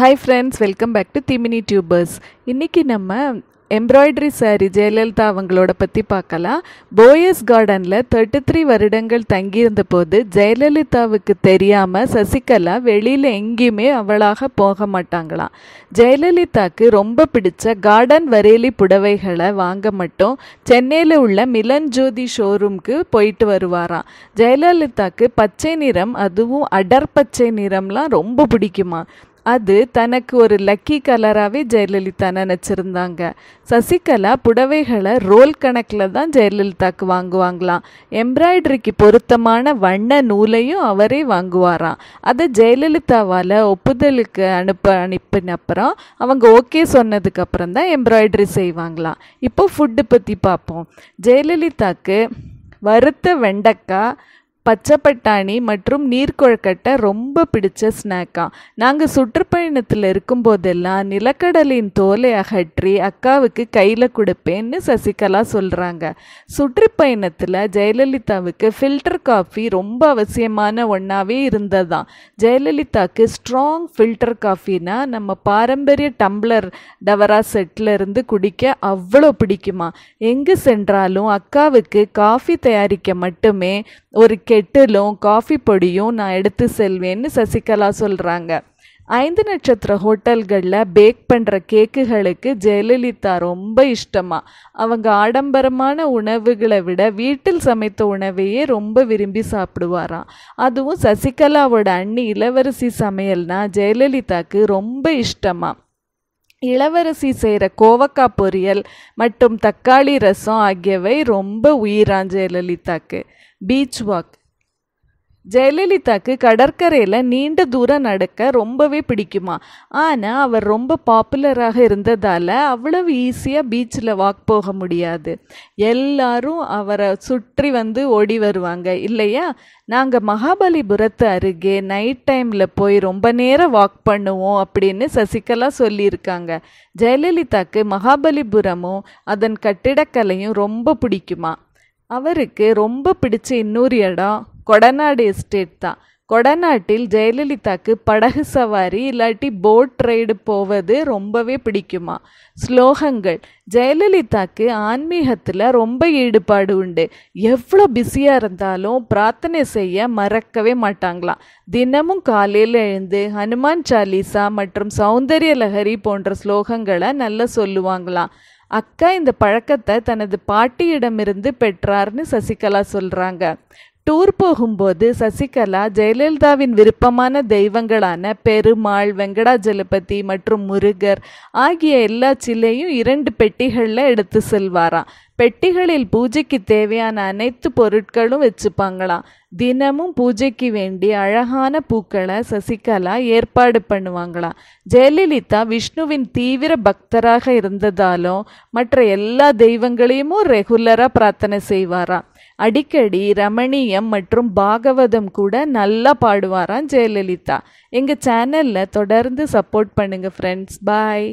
hi friends welcome back to திமினி tubers இன்றைக்கி நம்ம எம்ப்ராய்டரி சாரி ஜெயலலிதா அவங்களோட பற்றி பார்க்கலாம் போயஸ் கார்டனில் தேர்ட்டி த்ரீ வருடங்கள் தங்கியிருந்த போது ஜெயலலிதாவுக்கு தெரியாமல் சசிகலா வெளியில் எங்கேயுமே அவளாக போக மாட்டாங்களாம் ஜெயலலிதாக்கு ரொம்ப பிடிச்ச கார்டன் வரையலி புடவைகளை வாங்க மட்டும் சென்னையில் உள்ள மிலன் ஜோதி ஷோரூம்க்கு போயிட்டு வருவாராம் ஜெயலலிதாக்கு பச்சை நிறம் அதுவும் அடர் பச்சை நிறம்லாம் ரொம்ப பிடிக்குமா அது தனக்கு ஒரு லக்கி கலராகவே ஜெயலலிதா நினச்சிருந்தாங்க சசிகலா புடவைகளை ரோல் கணக்கில் தான் ஜெயலலிதாக்கு வாங்குவாங்களாம் எம்ப்ராய்டரிக்கு பொருத்தமான வண்ண நூலையும் அவரே வாங்குவாராம் அதை ஜெயலலிதாவால் ஒப்புதலுக்கு அனுப்ப அனுப்பின அப்புறம் அவங்க ஓகே சொன்னதுக்கப்புறம் தான் எம்ப்ராய்டரி செய்வாங்களாம் இப்போ ஃபுட்டு பற்றி பார்ப்போம் ஜெயலலிதாக்கு வறுத்த வெண்டைக்காய் பச்சைப்பட்டாணி மற்றும் நீர்க்கொழுக்கட்டை ரொம்ப பிடிச்ச ஸ்நாக்காக நாங்கள் சுற்றுப்பயணத்தில் இருக்கும்போதெல்லாம் நிலக்கடலின் தோலை அகற்றி அக்காவுக்கு கையில் கொடுப்பேன்னு சசிகலா சொல்கிறாங்க சுற்றுப்பயணத்தில் ஜெயலலிதாவுக்கு ஃபில்டர் காஃபி ரொம்ப அவசியமான ஒன்றாவே தான் ஜெயலலிதாவுக்கு ஸ்ட்ராங் ஃபில்டர் காஃபினா நம்ம பாரம்பரிய டம்ளர் டவரா செட்டில் இருந்து குடிக்க அவ்வளோ பிடிக்குமா எங்கே சென்றாலும் அக்காவுக்கு காஃபி தயாரிக்க மட்டுமே ஒரு கெட்டிலும் காஃபி பொடியும் நான் எடுத்து செல்வேன்னு சசிகலா சொல்கிறாங்க ஐந்து நட்சத்திர ஹோட்டல்களில் பேக் பண்ணுற கேக்குகளுக்கு ஜெயலலிதா ரொம்ப இஷ்டமாக அவங்க ஆடம்பரமான உணவுகளை விட வீட்டில் சமைத்த உணவையே ரொம்ப விரும்பி சாப்பிடுவாராம் அதுவும் சசிகலாவோட அண்ணி இளவரசி சமையல்னா ஜெயலலிதாக்கு ரொம்ப இஷ்டமாக இளவரசி செய்கிற கோவக்காய் பொரியல் மற்றும் தக்காளி ரசம் ஆகியவை ரொம்ப உயிரான் ஜெயலலிதாக்கு பீச் வாக் ஜெயலலிதாக்கு கடற்கரையில் நீண்ட தூரம் நடக்க ரொம்பவே பிடிக்குமா ஆனால் அவர் ரொம்ப பாப்புலராக இருந்ததால் அவ்வளவு ஈஸியாக பீச்சில் வாக் போக முடியாது எல்லாரும் அவரை சுற்றி வந்து ஓடி வருவாங்க இல்லையா நாங்கள் மகாபலிபுரத்து அருகே நைட் டைமில் போய் ரொம்ப நேரம் வாக் பண்ணுவோம் அப்படின்னு சசிகலா சொல்லியிருக்காங்க ஜெயலலிதாக்கு மகாபலிபுரமும் அதன் கட்டிடக்கலையும் ரொம்ப பிடிக்குமா அவருக்கு ரொம்ப பிடிச்ச இன்னொரு இடம் கொடநாடு எஸ்டேட் தான் கொடநாட்டில் ஜெயலலிதாக்கு படகு சவாரி இல்லாட்டி போட் ரைடு போவது ரொம்பவே பிடிக்குமா ஸ்லோகங்கள் ஜெயலலிதாக்கு ஆன்மீகத்தில் ரொம்ப ஈடுபாடு உண்டு எவ்வளோ பிஸியாக இருந்தாலும் பிரார்த்தனை செய்ய மறக்கவே மாட்டாங்களாம் தினமும் காலையில் எழுந்து ஹனுமான் சாலிசா மற்றும் சௌந்தரிய லஹரி போன்ற ஸ்லோகங்களை நல்லா சொல்லுவாங்களாம் அக்கா இந்த பழக்கத்தை தனது பாட்டியிடமிருந்து பெற்றார்னு சசிகலா சொல்கிறாங்க டூர் போகும்போது சசிகலா ஜெயலலிதாவின் விருப்பமான தெய்வங்களான பெருமாள் வெங்கடாஜலபதி மற்றும் முருகர் ஆகிய எல்லா சிலையும் இரண்டு பெட்டிகளில் எடுத்து செல்வாராம் பெட்டிகளில் பூஜைக்கு தேவையான அனைத்து பொருட்களும் வச்சுப்பாங்களாம் தினமும் பூஜைக்கு வேண்டி அழகான பூக்களை சசிகலா ஏற்பாடு பண்ணுவாங்களாம் ஜெயலலிதா விஷ்ணுவின் தீவிர பக்தராக இருந்ததாலும் மற்ற எல்லா தெய்வங்களையும் ரெகுலராக பிரார்த்தனை செய்வாராம் அடிக்கடி ரமணியம் மற்றும் பாகவதம் கூட நல்லா பாடுவாராம் ஜெயலலிதா எங்கள் சேனலில் தொடர்ந்து சப்போர்ட் பண்ணுங்கள் ஃப்ரெண்ட்ஸ் பாய்